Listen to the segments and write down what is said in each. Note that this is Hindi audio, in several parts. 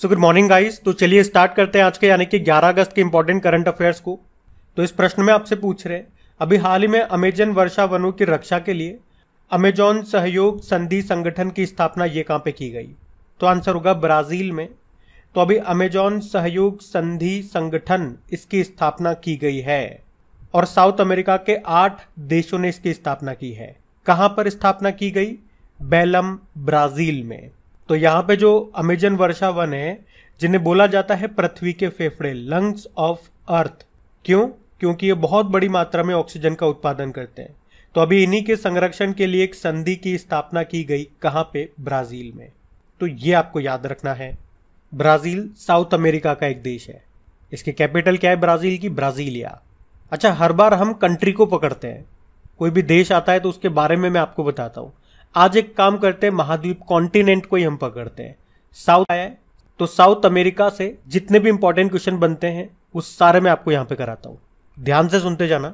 सो गुड मॉर्निंग गाइस तो चलिए स्टार्ट करते हैं आज के यानी कि 11 अगस्त के इंपॉर्टेंट करंट अफेयर्स को तो इस प्रश्न में आपसे पूछ रहे हैं अभी हाल ही में अमेजन वर्षा वनों की रक्षा के लिए अमेजॉन सहयोग संधि संगठन की स्थापना ये कहाँ पे की गई तो आंसर होगा ब्राज़ील में तो अभी अमेजॉन सहयोग संधि संगठन इसकी स्थापना की गई है और साउथ अमेरिका के आठ देशों ने इसकी स्थापना की है कहाँ पर स्थापना की गई बेलम ब्राज़ील में तो यहाँ पे जो अमेजन वर्षा वन है जिन्हें बोला जाता है पृथ्वी के फेफड़े लंग्स ऑफ अर्थ क्यों क्योंकि ये बहुत बड़ी मात्रा में ऑक्सीजन का उत्पादन करते हैं तो अभी इन्हीं के संरक्षण के लिए एक संधि की स्थापना की गई कहाँ पे ब्राजील में तो ये आपको याद रखना है ब्राजील साउथ अमेरिका का एक देश है इसके कैपिटल क्या है ब्राजील की ब्राजीलिया अच्छा हर बार हम कंट्री को पकड़ते हैं कोई भी देश आता है तो उसके बारे में मैं आपको बताता हूँ आज एक काम करते हैं महाद्वीप कॉन्टिनेंट को ही हम पकड़ते हैं साउथ आया है तो साउथ अमेरिका से जितने भी इंपॉर्टेंट क्वेश्चन बनते हैं उस सारे मैं आपको यहां पे कराता हूं ध्यान से सुनते जाना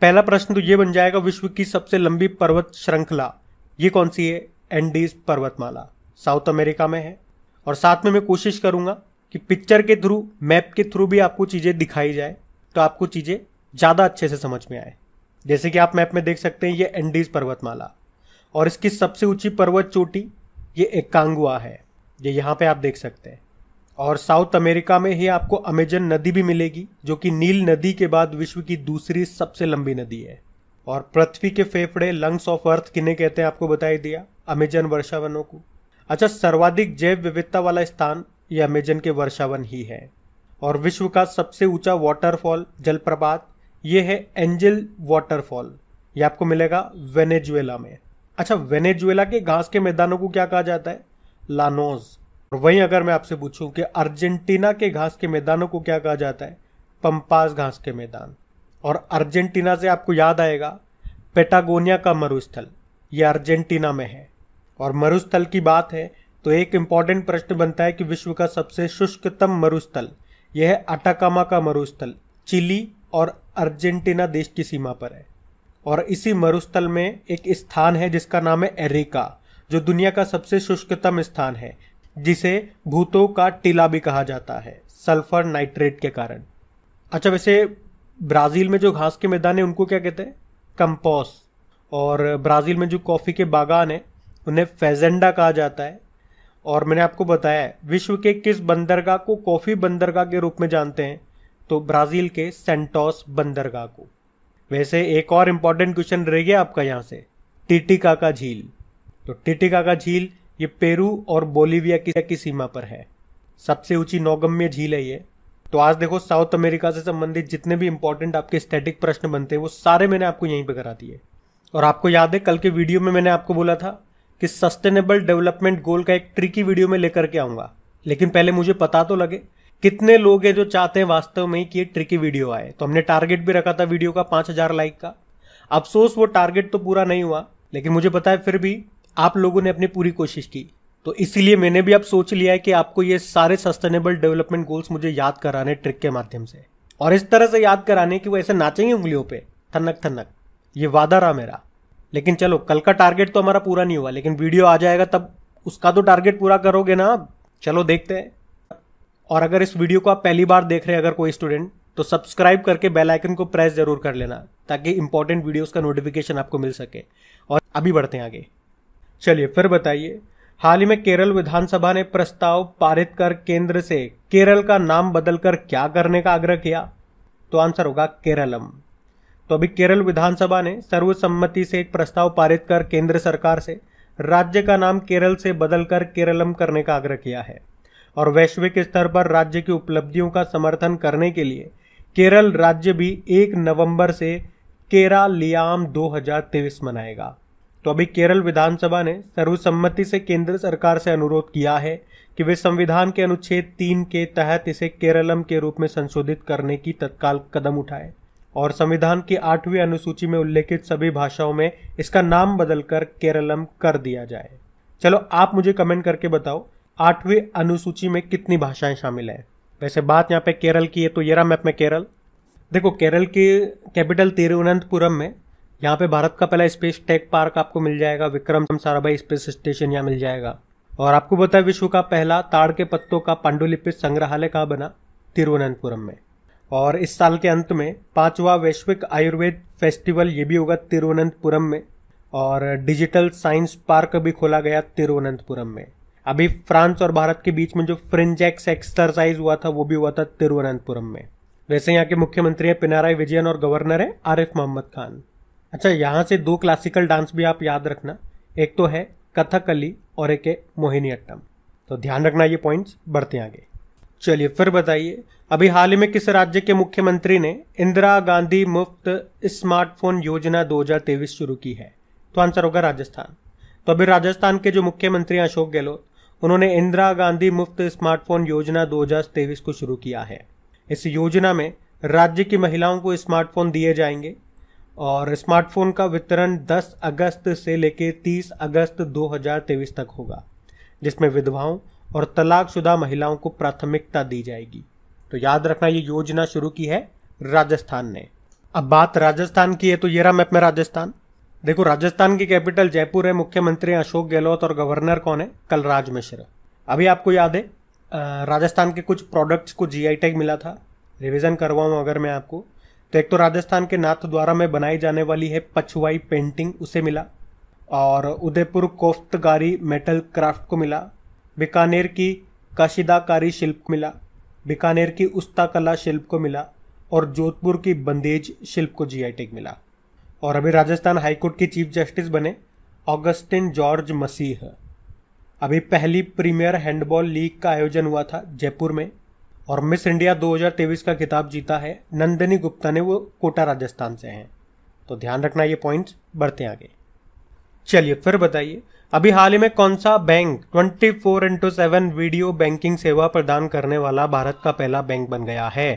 पहला प्रश्न तो ये बन जाएगा विश्व की सबसे लंबी पर्वत श्रृंखला ये कौन सी है एंडीज पर्वतमाला साउथ अमेरिका में है और साथ में मैं कोशिश करूंगा कि पिक्चर के थ्रू मैप के थ्रू भी आपको चीज़ें दिखाई जाए तो आपको चीज़ें ज़्यादा अच्छे से समझ में आए जैसे कि आप मैप में देख सकते हैं ये एंडीज पर्वतमाला और इसकी सबसे ऊंची पर्वत चोटी ये एकांगुआ है ये यहाँ पे आप देख सकते हैं और साउथ अमेरिका में ही आपको अमेजन नदी भी मिलेगी जो कि नील नदी के बाद विश्व की दूसरी सबसे लंबी नदी है और पृथ्वी के फेफड़े लंग्स ऑफ अर्थ किन्हें कहते हैं आपको बताई दिया अमेजन वर्षावनों को अच्छा सर्वाधिक जैव विविधता वाला स्थान ये अमेजन के वर्षावन ही है और विश्व का सबसे ऊंचा वाटरफॉल जलप्रपात ये है एंजल वाटरफॉल ये आपको मिलेगा वेनेजुएला में अच्छा वेनेजुएला के घास के मैदानों को क्या कहा जाता है लानोज और वहीं अगर मैं आपसे पूछूं कि अर्जेंटीना के घास के मैदानों को क्या कहा जाता है पंपास घास के मैदान और अर्जेंटीना से आपको याद आएगा पेटागोनिया का मरुस्थल ये अर्जेंटीना में है और मरुस्थल की बात है तो एक इंपॉर्टेंट प्रश्न बनता है कि विश्व का सबसे शुष्कतम मरुस्थल यह है अटाकामा का मरुस्थल चिली और अर्जेंटीना देश की सीमा पर है और इसी मरुस्थल में एक स्थान है जिसका नाम है एरिका जो दुनिया का सबसे शुष्कतम स्थान है जिसे भूतों का टीला भी कहा जाता है सल्फर नाइट्रेट के कारण अच्छा वैसे ब्राज़ील में जो घास के मैदान है उनको क्या कहते हैं कंपोस और ब्राज़ील में जो कॉफ़ी के बागान है उन्हें फेजेंडा कहा जाता है और मैंने आपको बताया विश्व के किस बंदरगाह को कॉफ़ी बंदरगाह के रूप में जानते हैं तो ब्राज़ील के सेंटोस बंदरगाह को वैसे एक और इम्पॉर्टेंट क्वेश्चन रह गया आपका यहाँ से टिटिकाका झील तो टिटिकाका झील ये पेरू और बोलीविया की, की सीमा पर है सबसे ऊंची नौगम्य झील है ये तो आज देखो साउथ अमेरिका से संबंधित जितने भी इंपॉर्टेंट आपके स्टैटिक प्रश्न बनते हैं वो सारे मैंने आपको यहीं पर करा दिए और आपको याद है कल के वीडियो में मैंने आपको बोला था कि सस्टेनेबल डेवलपमेंट गोल का एक ट्रिकी वीडियो में लेकर के आऊँगा लेकिन पहले मुझे पता तो लगे कितने लोग हैं जो चाहते हैं वास्तव में कि ये ट्रिकी वीडियो आए तो हमने टारगेट भी रखा था वीडियो का पाँच हज़ार लाइक का अफसोस वो टारगेट तो पूरा नहीं हुआ लेकिन मुझे पता है फिर भी आप लोगों ने अपनी पूरी कोशिश की तो इसीलिए मैंने भी अब सोच लिया है कि आपको ये सारे सस्टेनेबल डेवलपमेंट गोल्स मुझे याद कराने ट्रिक के माध्यम से और इस तरह से याद कराने की वो ऐसे नाचेंगे उंगलियों पे थन्नक थन्नक ये वादा रहा मेरा लेकिन चलो कल का टारगेट तो हमारा पूरा नहीं हुआ लेकिन वीडियो आ जाएगा तब उसका तो टारगेट पूरा करोगे ना चलो देखते हैं और अगर इस वीडियो को आप पहली बार देख रहे हैं अगर कोई स्टूडेंट तो सब्सक्राइब करके बेल आइकन को प्रेस जरूर कर लेना ताकि इंपॉर्टेंट वीडियोस का नोटिफिकेशन आपको मिल सके और अभी बढ़ते हैं आगे चलिए फिर बताइए हाल ही में केरल विधानसभा ने प्रस्ताव पारित कर केंद्र से केरल का नाम बदलकर क्या करने का आग्रह किया तो आंसर होगा केरलम तो अभी केरल विधानसभा ने सर्वसम्मति से एक प्रस्ताव पारित कर केंद्र सरकार से राज्य का नाम केरल से बदलकर केरलम करने का आग्रह किया है और वैश्विक स्तर पर राज्य की उपलब्धियों का समर्थन करने के लिए केरल राज्य भी एक नवंबर से केरालियाम 2023 मनाएगा तो अभी केरल विधानसभा ने सर्वसम्मति से केंद्र सरकार से अनुरोध किया है कि वे संविधान के अनुच्छेद तीन के तहत इसे केरलम के रूप में संशोधित करने की तत्काल कदम उठाए और संविधान की आठवीं अनुसूची में उल्लेखित सभी भाषाओं में इसका नाम बदलकर केरलम कर दिया जाए चलो आप मुझे कमेंट करके बताओ आठवीं अनुसूची में कितनी भाषाएं शामिल हैं वैसे बात यहाँ पे केरल की है तो येरा मैप में केरल देखो केरल के कैपिटल तिरुवनंतपुरम में यहाँ पे भारत का पहला स्पेस टेक पार्क आपको मिल जाएगा विक्रम साराभाई स्पेस स्टेशन यहाँ मिल जाएगा और आपको बताया विश्व का पहला ताड़ के पत्तों का पांडुलिपि संग्रहालय कहाँ बना तिरुवनंतपुरम में और इस साल के अंत में पांचवा वैश्विक आयुर्वेद फेस्टिवल ये भी होगा तिरुवनंतपुरम में और डिजिटल साइंस पार्क भी खोला गया तिरुवनंतपुरम में अभी फ्रांस और भारत के बीच में जो फ्रिंज एक्स एक्सरसाइज हुआ था वो भी हुआ था तिरुवनंतपुरम में वैसे यहाँ के मुख्यमंत्री हैं पिनाराई विजयन और गवर्नर है आरिफ मोहम्मद खान अच्छा यहाँ से दो क्लासिकल डांस भी आप याद रखना एक तो है कथकली और एक है मोहिनीअट्टम तो ध्यान रखना ये पॉइंट्स बढ़ते आगे चलिए फिर बताइए अभी हाल ही में किस राज्य के मुख्यमंत्री ने इंदिरा गांधी मुफ्त स्मार्टफोन योजना दो शुरू की है तो आंसर होगा राजस्थान तो अभी राजस्थान के जो मुख्यमंत्री अशोक गहलोत उन्होंने इंदिरा गांधी मुफ्त स्मार्टफोन योजना दो को शुरू किया है इस योजना में राज्य की महिलाओं को स्मार्टफोन दिए जाएंगे और स्मार्टफोन का वितरण 10 अगस्त से लेकर 30 अगस्त 2023 तक होगा जिसमें विधवाओं और तलाकशुदा महिलाओं को प्राथमिकता दी जाएगी तो याद रखना ये योजना शुरू की है राजस्थान ने अब बात राजस्थान की है तो ये रहा मैप में राजस्थान देखो राजस्थान की कैपिटल जयपुर है मुख्यमंत्री अशोक गहलोत और गवर्नर कौन है कलराज मिश्र अभी आपको याद है राजस्थान के कुछ प्रोडक्ट्स को जीआई टैग मिला था रिवीजन करवाऊँ अगर मैं आपको तो एक तो राजस्थान के नाथ द्वारा में बनाई जाने वाली है पछुआई पेंटिंग उसे मिला और उदयपुर कोफ्तकारी मेटल क्राफ्ट को मिला बीकानेर की काशिदाकारी शिल्प मिला बीकानेर की उस्ता कला शिल्प को मिला और जोधपुर की बंदेज शिल्प को जीआई टैग मिला और अभी राजस्थान हाईकोर्ट के चीफ जस्टिस बने ऑगस्टिन जॉर्ज मसीह अभी पहली प्रीमियर हैंडबॉल लीग का आयोजन हुआ था जयपुर में और मिस इंडिया 2023 का खिताब जीता है नंदनी गुप्ता ने वो कोटा राजस्थान से हैं तो ध्यान रखना ये पॉइंट्स बढ़ते आगे चलिए फिर बताइए अभी हाल ही में कौन सा bank 24 four into seven video banking सेवा प्रदान करने वाला भारत का पहला बैंक बन गया है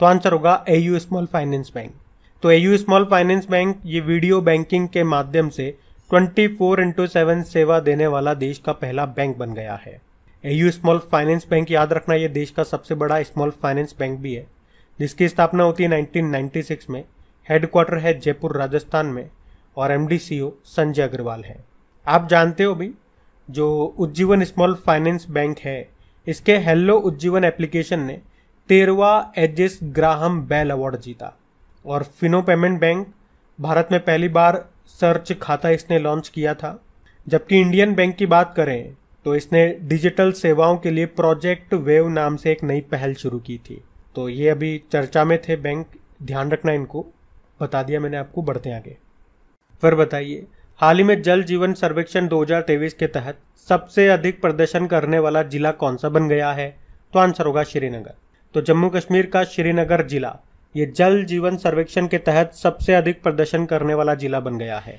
तो आंसर होगा ए स्मॉल फाइनेंस बैंक तो एयू स्मॉल फाइनेंस बैंक ये वीडियो बैंकिंग के माध्यम से 24 फोर इंटू सेवन सेवा देने वाला देश का पहला बैंक बन गया है एयू स्मॉल फाइनेंस बैंक याद रखना ये देश का सबसे बड़ा स्मॉल फाइनेंस बैंक भी है जिसकी स्थापना होती है 1996 में हेडक्वार्टर है जयपुर राजस्थान में और एम संजय अग्रवाल है आप जानते हो भी जो उज्जीवन स्मॉल फाइनेंस बैंक है इसके हेलो उज्जीवन एप्लीकेशन ने तेरवा एजिस ग्राहम बेल अवार्ड जीता और फिनो पेमेंट बैंक भारत में पहली बार सर्च खाता इसने लॉन्च किया था जबकि इंडियन बैंक की बात करें तो इसने डिजिटल सेवाओं के लिए प्रोजेक्ट वेव नाम से एक नई पहल शुरू की थी तो ये अभी चर्चा में थे बैंक ध्यान रखना इनको बता दिया मैंने आपको बढ़ते आगे फिर बताइए हाल ही में जल जीवन सर्वेक्षण 2023 के तहत सबसे अधिक प्रदर्शन करने वाला जिला कौन सा बन गया है तो आंसर होगा श्रीनगर तो जम्मू कश्मीर का श्रीनगर जिला ये जल जीवन सर्वेक्षण के तहत सबसे अधिक प्रदर्शन करने वाला जिला बन गया है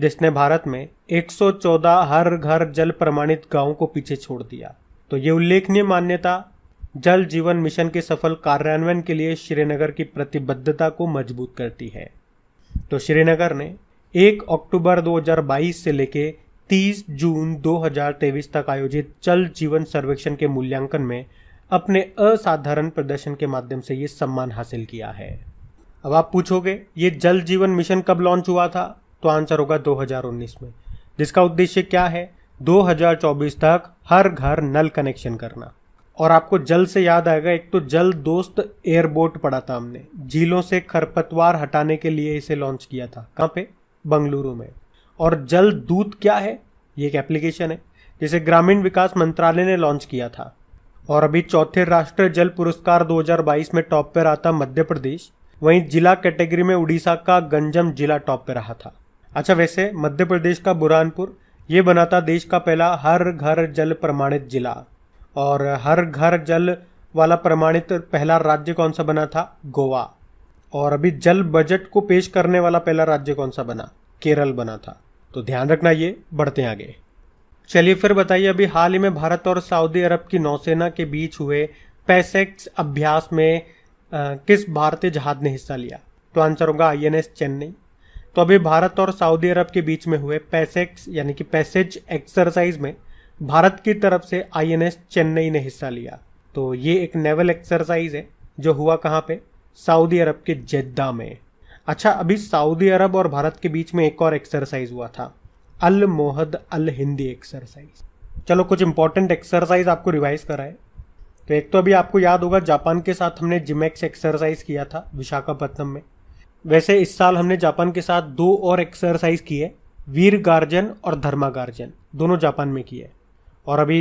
जिसने भारत में 114 हर घर जल प्रमाणित गांवों को पीछे छोड़ दिया तो ये उल्लेखनीय मान्यता जल जीवन मिशन के सफल कार्यान्वयन के लिए श्रीनगर की प्रतिबद्धता को मजबूत करती है तो श्रीनगर ने 1 अक्टूबर 2022 से लेकर 30 जून 2023 तक आयोजित जल जीवन सर्वेक्षण के मूल्यांकन में अपने असाधारण प्रदर्शन के माध्यम से ये सम्मान हासिल किया है अब आप पूछोगे ये जल जीवन मिशन कब लॉन्च हुआ था तो आंसर होगा 2019 में जिसका उद्देश्य क्या है 2024 तक हर घर नल कनेक्शन करना और आपको जल से याद आएगा एक तो जल दोस्त एयरबोट पड़ा था हमने झीलों से खरपतवार हटाने के लिए इसे लॉन्च किया था कहाँ पे बंगलुरु में और जल दूत क्या है ये एक एप्लीकेशन है जिसे ग्रामीण विकास मंत्रालय ने लॉन्च किया था और अभी चौथे राष्ट्रीय जल पुरस्कार 2022 में टॉप पर आता मध्य प्रदेश वहीं जिला कैटेगरी में उड़ीसा का गंजम जिला टॉप पर रहा था अच्छा वैसे मध्य प्रदेश का बुरहानपुर ये बना था देश का पहला हर घर जल प्रमाणित जिला और हर घर जल वाला प्रमाणित पहला राज्य कौन सा बना था गोवा और अभी जल बजट को पेश करने वाला पहला राज्य कौन सा बना केरल बना था तो ध्यान रखना ये बढ़ते आगे चलिए फिर बताइए अभी हाल ही में भारत और सऊदी अरब की नौसेना के बीच हुए पैसेक्स अभ्यास में आ, किस भारतीय जहाज ने हिस्सा लिया तो आंसर होगा आई चेन्नई तो अभी भारत और सऊदी अरब के बीच में हुए पैसेक्स यानी कि पैसेज एक्सरसाइज में भारत की तरफ से आई चेन्नई ने हिस्सा लिया तो ये एक नेवल एक्सरसाइज है जो हुआ कहाँ पे सऊदी अरब के जेद्दा में अच्छा अभी सऊदी अरब और भारत के बीच में एक और एक्सरसाइज हुआ था अल मोहद अल हिंदी एक्सरसाइज चलो कुछ इंपॉर्टेंट एक्सरसाइज आपको रिवाइज कराए तो एक तो अभी आपको याद होगा जापान के साथ हमने जिमेक्स एक्सरसाइज किया था विशाखापट्टनम में वैसे इस साल हमने जापान के साथ दो और एक्सरसाइज किए वीर गार्जन और धर्मा गार्जन दोनों जापान में किए और अभी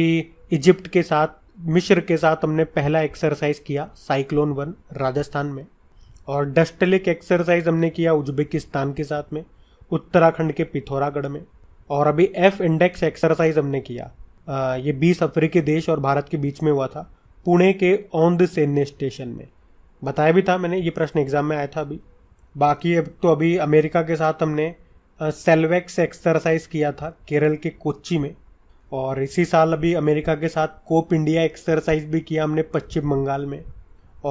इजिप्ट के साथ मिश्र के साथ हमने पहला एक्सरसाइज किया साइक्लोन वन राजस्थान में और डस्टलिक एक्सरसाइज हमने किया उज्बेकिस्तान के साथ में उत्तराखंड के पिथौरागढ़ में और अभी एफ इंडेक्स एक्सरसाइज हमने किया आ, ये बीस अफ्रीकी देश और भारत के बीच में हुआ था पुणे के द सैन्य स्टेशन में बताया भी था मैंने ये प्रश्न एग्जाम में आया था अभी बाकी अब तो अभी अमेरिका के साथ हमने सेलवेक्स एक्सरसाइज किया था केरल के कोच्ची में और इसी साल अभी अमेरिका के साथ कोप इंडिया एक्सरसाइज भी किया हमने पश्चिम बंगाल में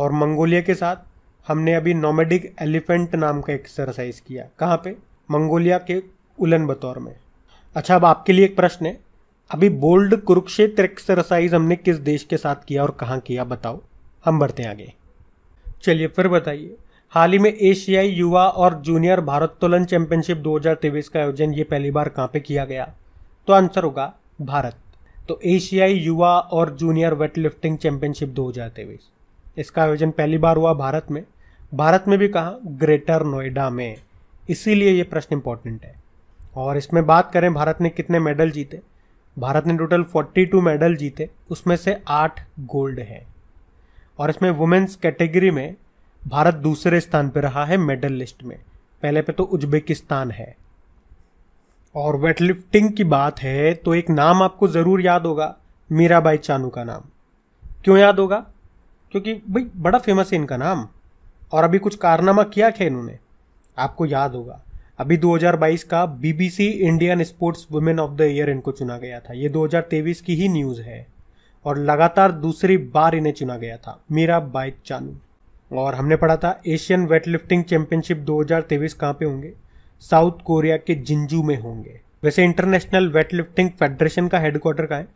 और मंगोलिया के साथ हमने अभी नोमेडिक एलिफेंट नाम का एक्सरसाइज किया कहाँ पे मंगोलिया के उलन बतौर में अच्छा अब आपके लिए एक प्रश्न है अभी बोल्ड कुरुक्षेत्र एक्सरसाइज हमने किस देश के साथ किया और कहाँ किया बताओ हम बढ़ते हैं आगे चलिए फिर बताइए हाल ही में एशियाई युवा और जूनियर भारोत्तोलन चैंपियनशिप दो का आयोजन ये पहली बार कहाँ पे किया गया तो आंसर होगा भारत तो एशियाई युवा और जूनियर वेट लिफ्टिंग चैंपियनशिप तेईस इसका आयोजन पहली बार हुआ भारत में भारत में भी कहा ग्रेटर नोएडा में इसीलिए ये प्रश्न इंपॉर्टेंट है और इसमें बात करें भारत ने कितने मेडल जीते भारत ने टोटल 42 मेडल जीते उसमें से आठ गोल्ड हैं और इसमें वुमेन्स कैटेगरी में भारत दूसरे स्थान पर रहा है मेडल लिस्ट में पहले पे तो उज्बेकिस्तान है और वेटलिफ्टिंग की बात है तो एक नाम आपको ज़रूर याद होगा मीराबाई चानू का नाम क्यों याद होगा क्योंकि भाई बड़ा फेमस है इनका नाम और अभी कुछ कारनामा किया है इन्होंने आपको याद होगा अभी 2022 का BBC Indian sports women of the year इनको चुना गया था ये 2023 की ही न्यूज़ है और लगातार दूसरी बार इन्हें चुना गया था मीरा बाई चानू और हमने पढ़ा था एशियन वेटलिफ्टिंग चैंपियनशिप 2023 कहाँ पे होंगे साउथ कोरिया के जिंजू में होंगे वैसे इंटरनेशनल वेटलिफ्टिंग फेडरेशन का हेडक्वार्टर का है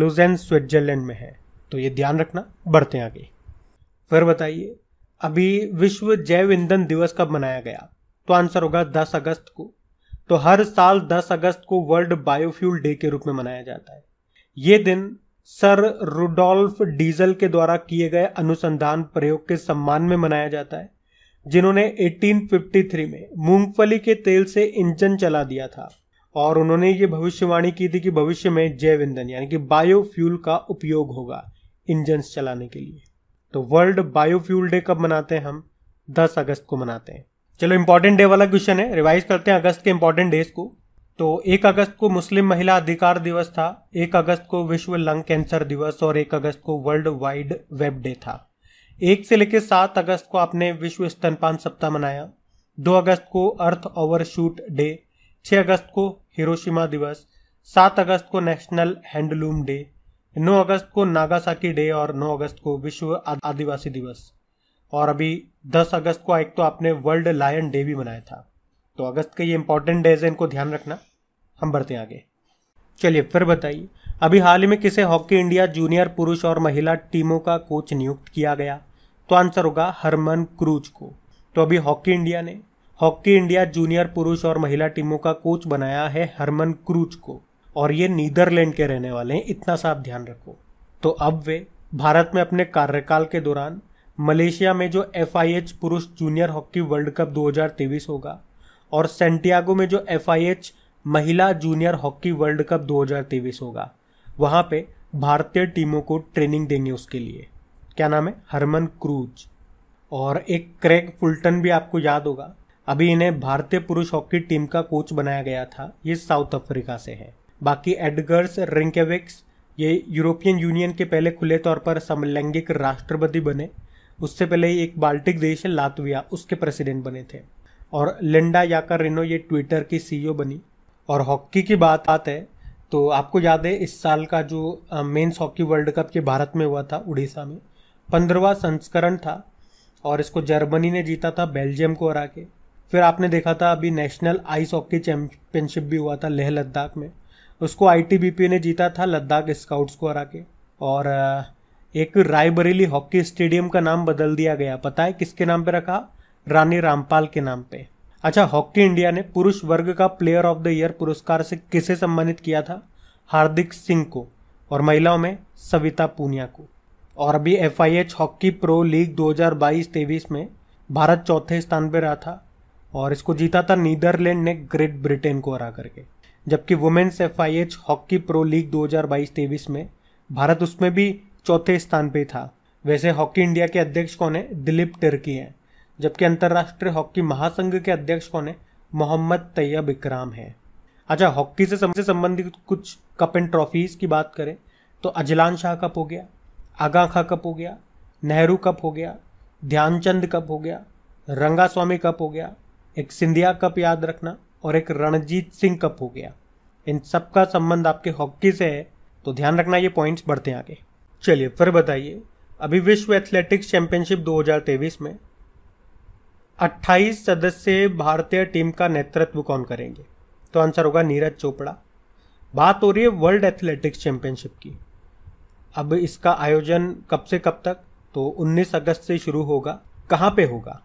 लुजेन स्विट्जरलैंड में है तो ये ध्यान रखना बढ़ते आगे फिर बताइए अभी विश्व जैव ईंधन दिवस कब मनाया गया तो आंसर होगा दस अगस्त को तो हर साल 10 अगस्त को वर्ल्ड बायोफ्यूल डे के रूप में मनाया जाता है ये दिन सर रुडोल्फ डीजल के द्वारा किए गए अनुसंधान प्रयोग के सम्मान में मनाया जाता है जिन्होंने 1853 में मूंगफली के तेल से इंजन चला दिया था और उन्होंने ये भविष्यवाणी की थी कि भविष्य में जैव ईंधन यानी कि बायोफ्यूल का उपयोग होगा इंजन चलाने के लिए तो वर्ल्ड बायोफ्यूल डे कब मनाते हैं हम 10 अगस्त को मनाते हैं चलो इंपॉर्टेंट डे वाला क्वेश्चन है रिवाइज करते हैं अगस्त के इंपॉर्टेंट डेज को तो एक अगस्त को मुस्लिम महिला अधिकार दिवस था एक अगस्त को विश्व लंग कैंसर दिवस और एक अगस्त को वर्ल्ड वाइड वेब डे था एक से लेकर सात अगस्त को आपने विश्व स्तनपान सप्ताह मनाया दो अगस्त को अर्थ ओवर शूट डे छः अगस्त को हिरोशिमा दिवस सात अगस्त को नेशनल हैंडलूम डे नौ अगस्त को नागासाकी डे और नौ अगस्त को विश्व आदिवासी दिवस और अभी 10 अगस्त को एक तो आपने वर्ल्ड लायन डे भी मनाया था तो अगस्त के ये इंपॉर्टेंट डेज है इनको ध्यान रखना हम बढ़ते हैं आगे चलिए फिर बताइए अभी हाल ही में किसे हॉकी इंडिया जूनियर पुरुष और महिला टीमों का कोच नियुक्त किया गया तो आंसर होगा हरमन क्रूज को तो अभी हॉकी इंडिया ने हॉकी इंडिया जूनियर पुरुष और महिला टीमों का कोच बनाया है हरमन क्रूज को और ये नीदरलैंड के रहने वाले हैं इतना सा आप ध्यान रखो तो अब वे भारत में अपने कार्यकाल के दौरान मलेशिया में जो एफ पुरुष जूनियर हॉकी वर्ल्ड कप 2023 होगा और सेंटियागो में जो एफ महिला जूनियर हॉकी वर्ल्ड कप 2023 होगा वहाँ पे भारतीय टीमों को ट्रेनिंग देंगे उसके लिए क्या नाम है हरमन क्रूज और एक क्रेग फुलटन भी आपको याद होगा अभी इन्हें भारतीय पुरुष हॉकी टीम का कोच बनाया गया था ये साउथ अफ्रीका से है बाकी एडगर्स रिंकेविक्स ये यूरोपियन यूनियन के पहले खुले तौर पर समलैंगिक राष्ट्रपति बने उससे पहले ही एक बाल्टिक देश है लातविया उसके प्रेसिडेंट बने थे और लिंडा याकर रिनो ये ट्विटर की सीईओ e बनी और हॉकी की बात आते है तो आपको याद है इस साल का जो मेंस हॉकी वर्ल्ड कप के भारत में हुआ था उड़ीसा में पंद्रवा संस्करण था और इसको जर्मनी ने जीता था बेल्जियम को हरा के फिर आपने देखा था अभी नेशनल आइस हॉकी चैम्पियनशिप भी हुआ था लेह लद्दाख में उसको आईटीबीपी e ने जीता था लद्दाख स्काउट्स को हरा के और एक रायबरेली हॉकी स्टेडियम का नाम बदल दिया गया पता है किसके नाम पे रखा रानी रामपाल के नाम पे अच्छा हॉकी इंडिया ने पुरुष वर्ग का प्लेयर ऑफ द ईयर पुरस्कार से किसे सम्मानित किया था हार्दिक सिंह को और महिलाओं में सविता पूनिया को और अभी एफ हॉकी प्रो लीग 2022-23 में भारत चौथे स्थान पर रहा था और इसको जीता था नीदरलैंड ने ग्रेट ब्रिटेन को हरा करके जबकि women's F hockey pro league 2022-23 में भारत उसमें भी चौथे स्थान पे था वैसे हॉकी इंडिया के अध्यक्ष कौन है दिलीप टिर्की हैं जबकि अंतर्राष्ट्रीय हॉकी महासंघ के अध्यक्ष कौन है मोहम्मद तैयब इकराम है अच्छा हॉकी से संबंधित कुछ कप एंड ट्रॉफीज की बात करें तो अजलान शाह कप हो गया आगा खां कप हो गया नेहरू कप हो गया ध्यानचंद कप हो गया रंगा स्वामी कप हो गया एक सिंधिया कप याद रखना और एक रणजीत सिंह कप हो गया इन सब का संबंध आपके हॉकी से है तो ध्यान रखना ये पॉइंट्स बढ़ते हैं आगे चलिए फिर बताइए अभी विश्व एथलेटिक्स चैंपियनशिप 2023 में 28 सदस्य भारतीय टीम का नेतृत्व कौन करेंगे तो आंसर होगा नीरज चोपड़ा बात हो रही है वर्ल्ड एथलेटिक्स चैंपियनशिप की अब इसका आयोजन कब से कब तक तो 19 अगस्त से शुरू होगा कहाँ पे होगा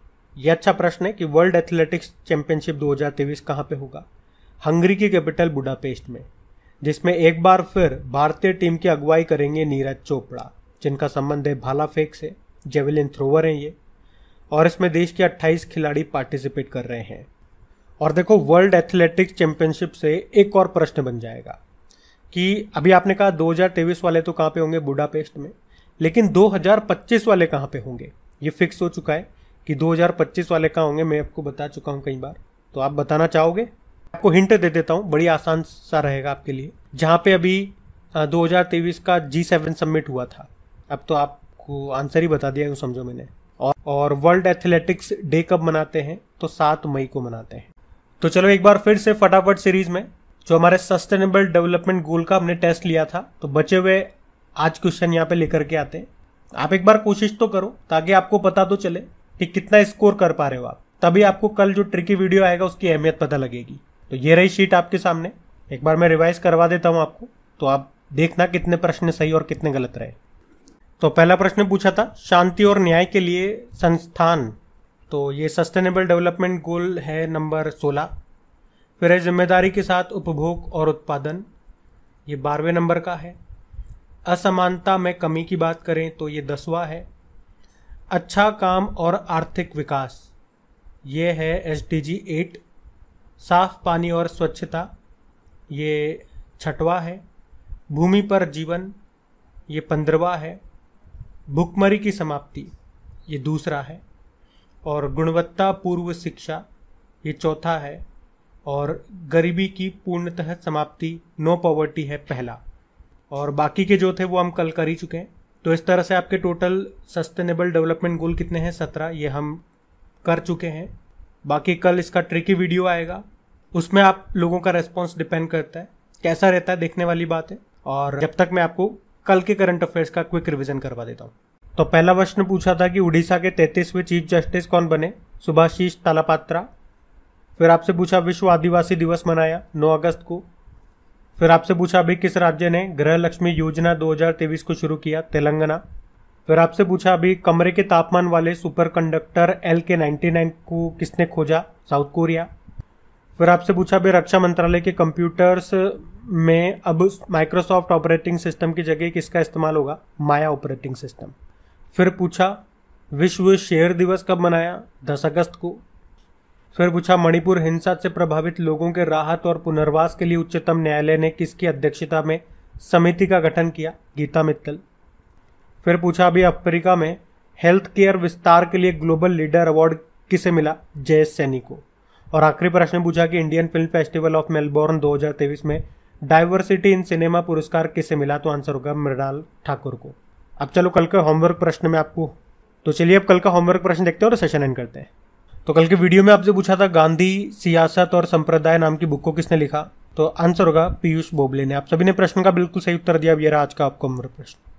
यह अच्छा प्रश्न है कि वर्ल्ड एथलेटिक्स चैंपियनशिप 2023 कहाँ पे होगा हंगरी की कैपिटल बुडापेस्ट में जिसमें एक बार फिर भारतीय टीम की अगुवाई करेंगे नीरज चोपड़ा जिनका संबंध है भाला फेंक से जेवलिन थ्रोवर हैं ये और इसमें देश के 28 खिलाड़ी पार्टिसिपेट कर रहे हैं और देखो वर्ल्ड एथलेटिक्स चैंपियनशिप से एक और प्रश्न बन जाएगा कि अभी आपने कहा दो वाले तो कहाँ पे होंगे बुडापेस्ट में लेकिन 2025 वाले कहाँ पे होंगे ये फिक्स हो चुका है कि 2025 वाले कहाँ होंगे मैं आपको बता चुका हूँ कई बार तो आप बताना चाहोगे आपको हिंट दे देता हूँ बड़ी आसान सा रहेगा आपके लिए जहाँ पे अभी दो का जी सेवन सबमिट हुआ था अब तो आपको आंसर ही बता दिया समझो मैंने और और वर्ल्ड एथलेटिक्स डे कब मनाते हैं तो सात मई को मनाते हैं तो चलो एक बार फिर से फटाफट सीरीज में जो हमारे सस्टेनेबल डेवलपमेंट गोल का हमने टेस्ट लिया था तो बचे हुए आज क्वेश्चन यहाँ पे लेकर के आते हैं आप एक बार कोशिश तो करो ताकि आपको पता तो चले कि कितना स्कोर कर पा रहे हो आप तभी आपको कल जो ट्रिकी वीडियो आएगा उसकी अहमियत पता लगेगी तो ये रही शीट आपके सामने एक बार मैं रिवाइज करवा देता हूँ आपको तो आप देखना कितने प्रश्न सही और कितने गलत रहे तो पहला प्रश्न पूछा था शांति और न्याय के लिए संस्थान तो ये सस्टेनेबल डेवलपमेंट गोल है नंबर 16 फिर है जिम्मेदारी के साथ उपभोग और उत्पादन ये बारहवें नंबर का है असमानता में कमी की बात करें तो ये दसवा है अच्छा काम और आर्थिक विकास ये है एस डी जी एट साफ पानी और स्वच्छता ये छठवा है भूमि पर जीवन ये पंद्रवा है भुखमरी की समाप्ति ये दूसरा है और गुणवत्ता पूर्व शिक्षा ये चौथा है और गरीबी की पूर्णतः समाप्ति नो पॉवर्टी है पहला और बाकी के जो थे वो हम कल कर ही चुके हैं तो इस तरह से आपके टोटल सस्टेनेबल डेवलपमेंट गोल कितने हैं सत्रह ये हम कर चुके हैं बाकी कल इसका ट्रिकी वीडियो आएगा उसमें आप लोगों का रेस्पॉन्स डिपेंड करता है कैसा रहता है देखने वाली बात है और जब तक मैं आपको कल के करंट अफेयर्स का क्विक रिविजन करवा देता हूँ तो पहला प्रश्न पूछा था कि उड़ीसा के तैतीसवें चीफ जस्टिस कौन बने सुभाषीष तालापात्रा फिर आपसे पूछा विश्व आदिवासी दिवस मनाया 9 अगस्त को फिर आपसे पूछा अभी किस राज्य ने गृह लक्ष्मी योजना 2023 को शुरू किया तेलंगाना फिर आपसे पूछा अभी कमरे के तापमान वाले superconductor L K ninety nine को किसने खोजा साउथ कोरिया फिर आपसे पूछा अभी रक्षा मंत्रालय के कंप्यूटर्स में अब माइक्रोसॉफ्ट ऑपरेटिंग सिस्टम की जगह किसका इस्तेमाल होगा माया ऑपरेटिंग सिस्टम फिर पूछा विश्व शेयर दिवस कब मनाया दस अगस्त को फिर पूछा मणिपुर हिंसा से प्रभावित लोगों के राहत और पुनर्वास के लिए उच्चतम न्यायालय ने किसकी अध्यक्षता में समिति का गठन किया गीता मित्तल फिर पूछा अभी अफ्रीका में हेल्थ केयर विस्तार के लिए ग्लोबल लीडर अवार्ड किसे मिला जयेश सैनी को और आखिरी प्रश्न पूछा कि Indian film festival of Melbourne 2023 में डाइवर्सिटी इन सिनेमा पुरस्कार किसे मिला तो आंसर होगा मृणाल ठाकुर को अब चलो कल के होमवर्क प्रश्न में आपको तो चलिए अब कल का होमवर्क प्रश्न देखते हैं और सेशन एंड करते हैं तो कल के वीडियो में आपसे पूछा था गांधी सियासत और संप्रदाय नाम की बुक को किसने लिखा तो आंसर होगा पीयूष बोबले ने आप सभी ने प्रश्न का बिल्कुल सही उत्तर दिया अब यह रहा आज का आपका होमवर्क प्रश्न